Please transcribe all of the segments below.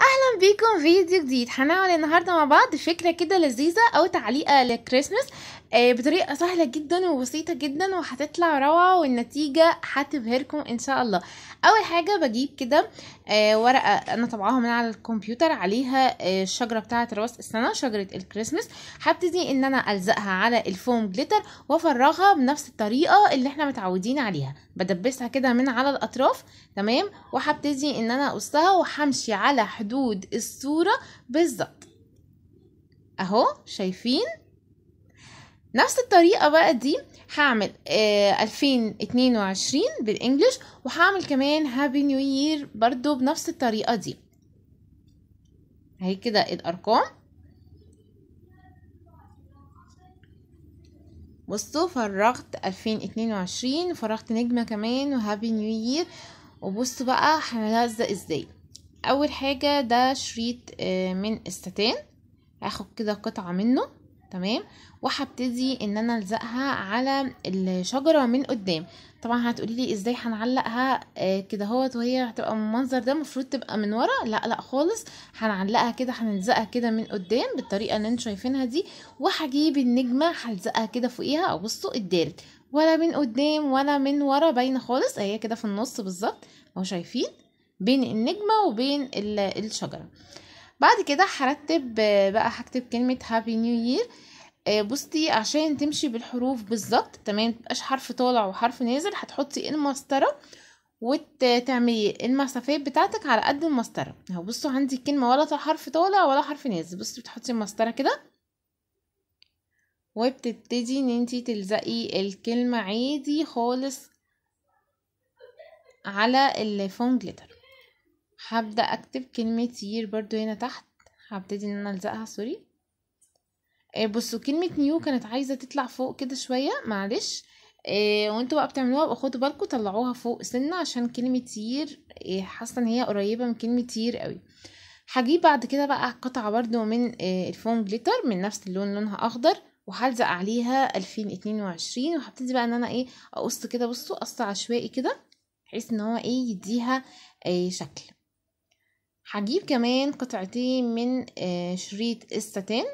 اهلا بيكم فيديو جديد هنعمل النهارده مع بعض فكره كده لذيذه او تعليقه للكريسماس آه، بطريقه سهله جدا وبسيطه جدا وهتطلع روعه والنتيجه هتبهركم ان شاء الله اول حاجه بجيب كده آه، ورقه انا طبعاها من على الكمبيوتر عليها آه، الشجره بتاعه راس السنه شجره الكريسماس هبتدي ان انا الزقها على الفوم جليتر وافرغها بنفس الطريقه اللي احنا متعودين عليها بدبسها كده من على الاطراف تمام وهبتدي ان انا اقصها وهمشي على حدود الصوره بالظبط اهو شايفين نفس الطريقة بقى دي هعمل آه، ألفين اتنين وعشرين بالانجلش وهعمل كمان هابي نيو يير برضو بنفس الطريقة دي اهي كده الأرقام بصوا فرغت ألفين اتنين وعشرين وفرغت نجمة كمان وهابي نيو يير وبصوا بقى هنلزق ازاي اول حاجة ده شريط آه، من الستان هاخد كده قطعة منه تمام وهبتدي ان انا الزقها على الشجره من قدام طبعا هتقولي لي ازاي هنعلقها آه، كده اهوت وهي هتبقى من المنظر ده المفروض تبقى من ورا لا لا خالص هنعلقها كده هنلزقها كده من قدام بالطريقه اللي انتم شايفينها دي وهجيب النجمه هلزقها كده فوقيها بصوا الدال ولا من قدام ولا من ورا باينه خالص هي كده في النص بالظبط اهو شايفين بين النجمه وبين الشجره بعد كده هرتب آه، بقى هكتب كلمه هابي نيو يير بصي عشان تمشي بالحروف بالظبط تمام متبقاش حرف طالع وحرف نازل هتحطي المسطره وتعملي المسافات بتاعتك على قد المسطره اهو بصوا عندي الكلمه ولا حرف طالع ولا حرف نازل بصي بتحطي المسطره كده وبتبتدي ان انتي تلزقي الكلمه عادي خالص على الفون جليتر هبدأ اكتب كلمة يير برضو هنا تحت هبتدي ان انا الزقها سوري آه، بصوا كلمة نيو كانت عايزة تطلع فوق كده شوية معلش آه، وانتوا بقى بتعملوها بقى خدوا بالكم طلعوها فوق سنة عشان كلمة يير آه، حاسة ان هي قريبة من كلمة يير قوي هجيب بعد كده بقى قطعة برضو من الفون جليتر من نفس اللون لونها اخضر وهلزق عليها الفين اتنين وعشرين وهبتدي بقى ان انا ايه اقص كده بصوا قص عشوائي كده بحيث ان هو ايه يديها ايه شكل هجيب كمان قطعتين من آه، شريط الستان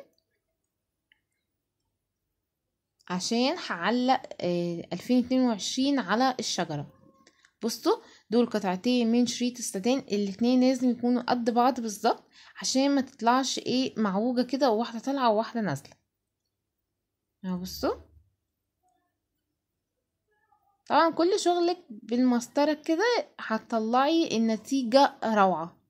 عشان هعلق آه، ألفين اتنين وعشرين على الشجرة بصوا دول قطعتين من شريط الستان الاتنين لازم يكونوا قد بعض بالظبط عشان ما تطلعش ايه معوجة كده وواحدة طالعة وواحدة نازلة اهو بصوا طبعا كل شغلك بالمسطرة كده هتطلعي النتيجة روعة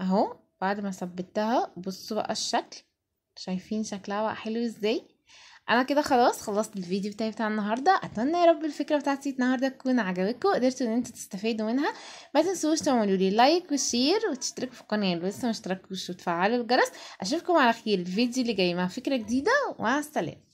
اهو بعد ما ثبتها بصوا بقى الشكل شايفين شكلها بقى حلو ازاي انا كده خلاص خلصت الفيديو بتاعي بتاع النهارده اتمنى يا رب الفكره بتاعتي النهارده تكون عجبتكم قدرتوا ان انتوا تستفيدوا منها ما تنسوش تعملوا لي لايك وشير وتشتركوا في القناه لو لسه ما اشتركتوش وتفعلوا الجرس اشوفكم على خير الفيديو اللي جاي مع فكره جديده ومع السلامه